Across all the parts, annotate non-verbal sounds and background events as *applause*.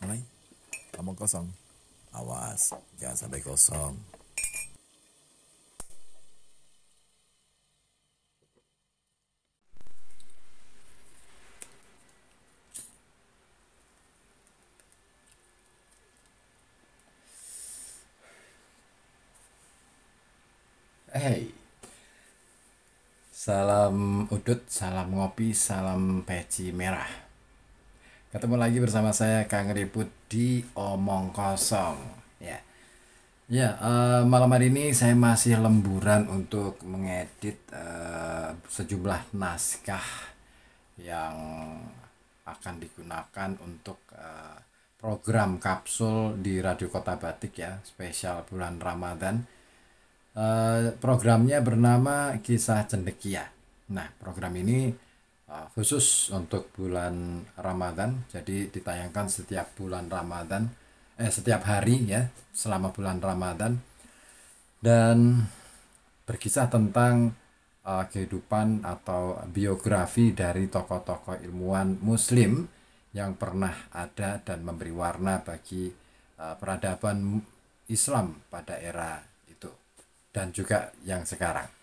mulai kamu kosong awas jangan sampai kosong Hey. Salam udut, salam ngopi, salam peci merah. Ketemu lagi bersama saya Kang Riput di Omong Kosong. Ya, ya uh, malam hari ini saya masih lemburan untuk mengedit uh, sejumlah naskah yang akan digunakan untuk uh, program kapsul di Radio Kota Batik ya, spesial bulan Ramadan. Uh, programnya bernama Kisah Cendekia. Nah, program ini khusus untuk bulan Ramadan. Jadi ditayangkan setiap bulan Ramadan eh setiap hari ya selama bulan Ramadan dan berkisah tentang uh, kehidupan atau biografi dari tokoh-tokoh ilmuwan muslim yang pernah ada dan memberi warna bagi uh, peradaban Islam pada era itu dan juga yang sekarang.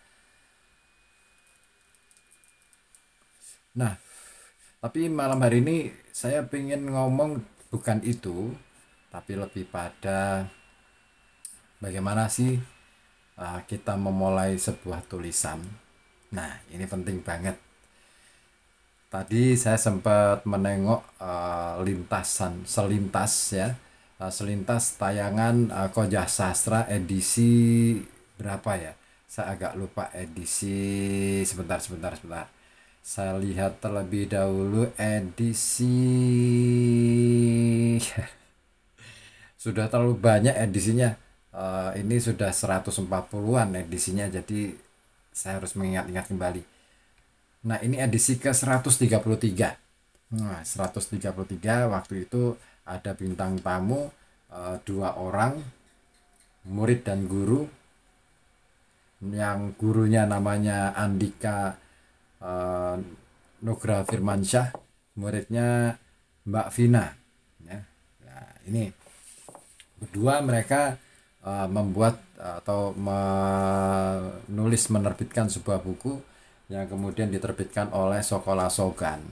Nah, tapi malam hari ini saya ingin ngomong bukan itu, tapi lebih pada bagaimana sih uh, kita memulai sebuah tulisan. Nah, ini penting banget. Tadi saya sempat menengok uh, lintasan selintas ya, uh, selintas tayangan uh, Kojah Sastra edisi berapa ya? Saya agak lupa edisi sebentar sebentar sebentar saya lihat terlebih dahulu edisi. *laughs* sudah terlalu banyak edisinya. Uh, ini sudah 140-an edisinya jadi saya harus mengingat-ingat kembali. Nah, ini edisi ke 133. Nah, 133 waktu itu ada bintang tamu uh, dua orang murid dan guru yang gurunya namanya Andika uh, eh, Nugra Firmansyah, muridnya Mbak Vina. Ya. Nah, ini berdua mereka uh, membuat atau menulis menerbitkan sebuah buku yang kemudian diterbitkan oleh Sokola Sogan.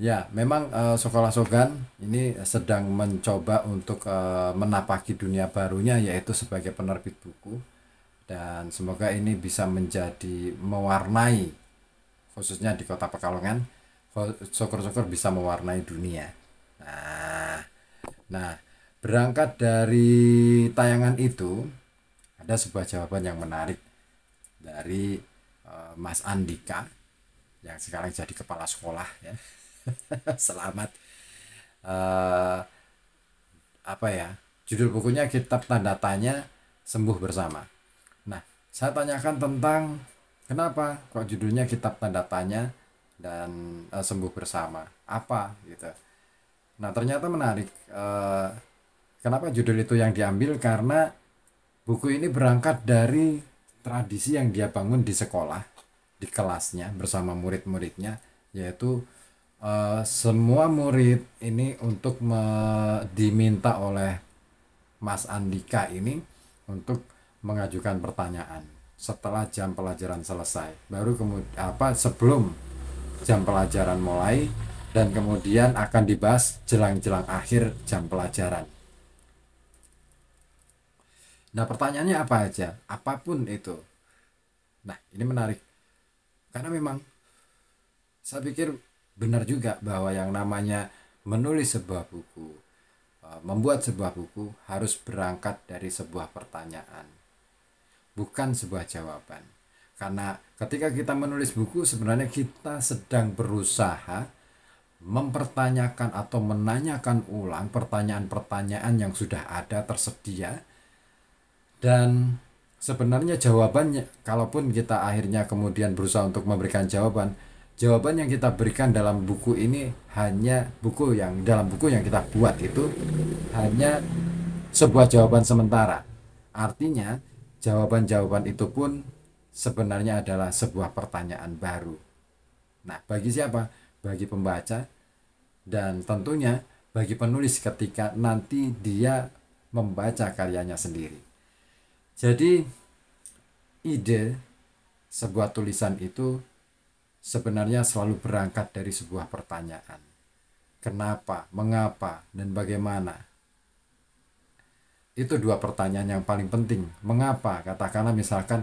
Ya, memang uh, Sokola Sogan ini sedang mencoba untuk uh, menapaki dunia barunya yaitu sebagai penerbit buku dan semoga ini bisa menjadi mewarnai khususnya di kota Pekalongan syukur-syukur bisa mewarnai dunia nah nah berangkat dari tayangan itu ada sebuah jawaban yang menarik dari uh, Mas Andika yang sekarang jadi kepala sekolah ya *laughs* selamat uh, apa ya judul bukunya kitab tanda tanya sembuh bersama saya tanyakan tentang kenapa kok judulnya kitab tanda tanya dan uh, sembuh bersama apa gitu nah ternyata menarik uh, kenapa judul itu yang diambil karena buku ini berangkat dari tradisi yang dia bangun di sekolah di kelasnya bersama murid-muridnya yaitu uh, semua murid ini untuk diminta oleh Mas Andika ini untuk mengajukan pertanyaan setelah jam pelajaran selesai baru kemudian apa sebelum jam pelajaran mulai dan kemudian akan dibahas jelang-jelang akhir jam pelajaran nah pertanyaannya apa aja apapun itu nah ini menarik karena memang saya pikir benar juga bahwa yang namanya menulis sebuah buku eh, membuat sebuah buku harus berangkat dari sebuah pertanyaan bukan sebuah jawaban. Karena ketika kita menulis buku sebenarnya kita sedang berusaha mempertanyakan atau menanyakan ulang pertanyaan-pertanyaan yang sudah ada tersedia dan sebenarnya jawabannya kalaupun kita akhirnya kemudian berusaha untuk memberikan jawaban jawaban yang kita berikan dalam buku ini hanya buku yang dalam buku yang kita buat itu hanya sebuah jawaban sementara artinya jawaban-jawaban itu pun sebenarnya adalah sebuah pertanyaan baru. Nah, bagi siapa? Bagi pembaca dan tentunya bagi penulis ketika nanti dia membaca karyanya sendiri. Jadi ide sebuah tulisan itu sebenarnya selalu berangkat dari sebuah pertanyaan. Kenapa, mengapa, dan bagaimana? Itu dua pertanyaan yang paling penting. Mengapa? Katakanlah misalkan,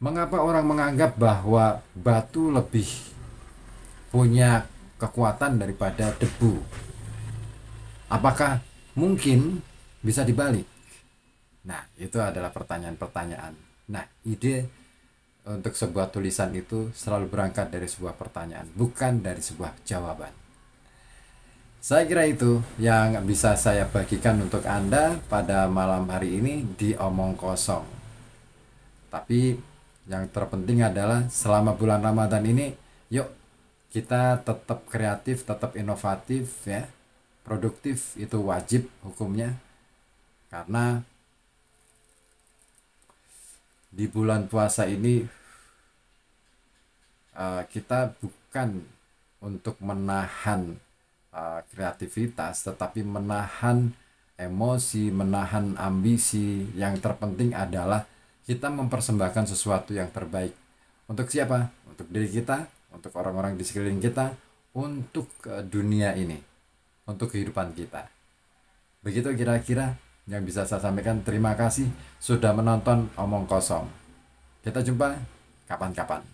mengapa orang menganggap bahwa batu lebih punya kekuatan daripada debu? Apakah mungkin bisa dibalik? Nah, itu adalah pertanyaan-pertanyaan. Nah, ide untuk sebuah tulisan itu selalu berangkat dari sebuah pertanyaan, bukan dari sebuah jawaban. Saya kira itu yang bisa saya bagikan untuk Anda pada malam hari ini di Omong Kosong. Tapi yang terpenting adalah selama bulan Ramadan ini, yuk kita tetap kreatif, tetap inovatif ya. Produktif itu wajib hukumnya. Karena di bulan puasa ini eh, kita bukan untuk menahan Eh, kreativitas tetapi menahan emosi, menahan ambisi. Yang terpenting adalah kita mempersembahkan sesuatu yang terbaik. Untuk siapa? Untuk diri kita, untuk orang-orang di sekeliling kita, untuk eh, dunia ini, untuk kehidupan kita. Begitu kira-kira yang bisa saya sampaikan. Terima kasih sudah menonton Omong Kosong. Kita jumpa kapan-kapan.